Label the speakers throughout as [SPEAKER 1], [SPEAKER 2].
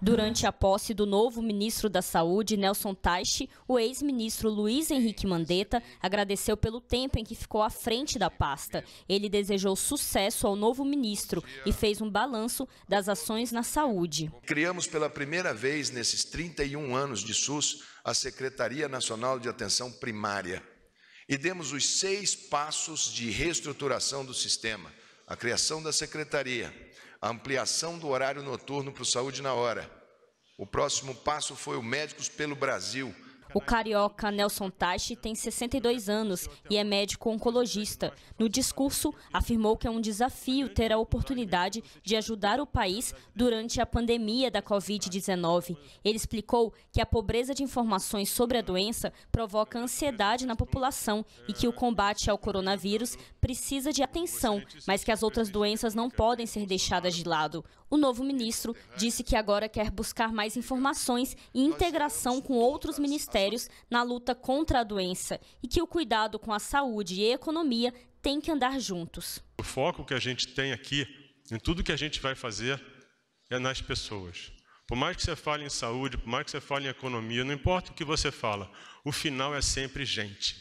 [SPEAKER 1] Durante a posse do novo ministro da Saúde, Nelson Taichi, o ex-ministro Luiz Henrique Mandetta agradeceu pelo tempo em que ficou à frente da pasta. Ele desejou sucesso ao novo ministro e fez um balanço das ações na saúde.
[SPEAKER 2] Criamos pela primeira vez nesses 31 anos de SUS a Secretaria Nacional de Atenção Primária e demos os seis passos de reestruturação do sistema: a criação da secretaria, a ampliação do horário noturno para o Saúde na Hora. O próximo passo foi o Médicos pelo Brasil,
[SPEAKER 1] o carioca Nelson Tachi tem 62 anos e é médico oncologista. No discurso, afirmou que é um desafio ter a oportunidade de ajudar o país durante a pandemia da Covid-19. Ele explicou que a pobreza de informações sobre a doença provoca ansiedade na população e que o combate ao coronavírus precisa de atenção, mas que as outras doenças não podem ser deixadas de lado. O novo ministro disse que agora quer buscar mais informações e integração com outros ministérios na luta contra a doença e que o cuidado com a saúde e a economia tem que andar juntos.
[SPEAKER 3] O foco que a gente tem aqui, em tudo que a gente vai fazer, é nas pessoas. Por mais que você fale em saúde, por mais que você fale em economia, não importa o que você fala, o final é sempre gente.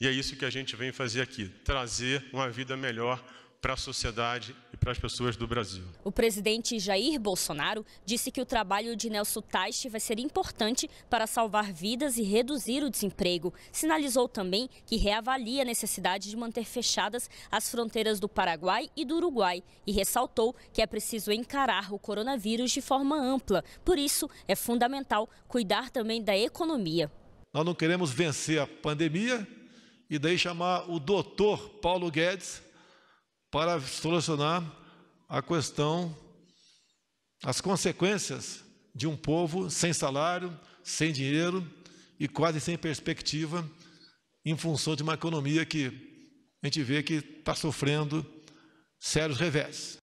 [SPEAKER 3] E é isso que a gente vem fazer aqui, trazer uma vida melhor para a sociedade para as pessoas do Brasil.
[SPEAKER 1] O presidente Jair Bolsonaro disse que o trabalho de Nelson Teich vai ser importante para salvar vidas e reduzir o desemprego. Sinalizou também que reavalia a necessidade de manter fechadas as fronteiras do Paraguai e do Uruguai e ressaltou que é preciso encarar o coronavírus de forma ampla. Por isso, é fundamental cuidar também da economia.
[SPEAKER 4] Nós não queremos vencer a pandemia e daí chamar o doutor Paulo Guedes para solucionar a questão, as consequências de um povo sem salário, sem dinheiro e quase sem perspectiva, em função de uma economia que a gente vê que está sofrendo sérios revés.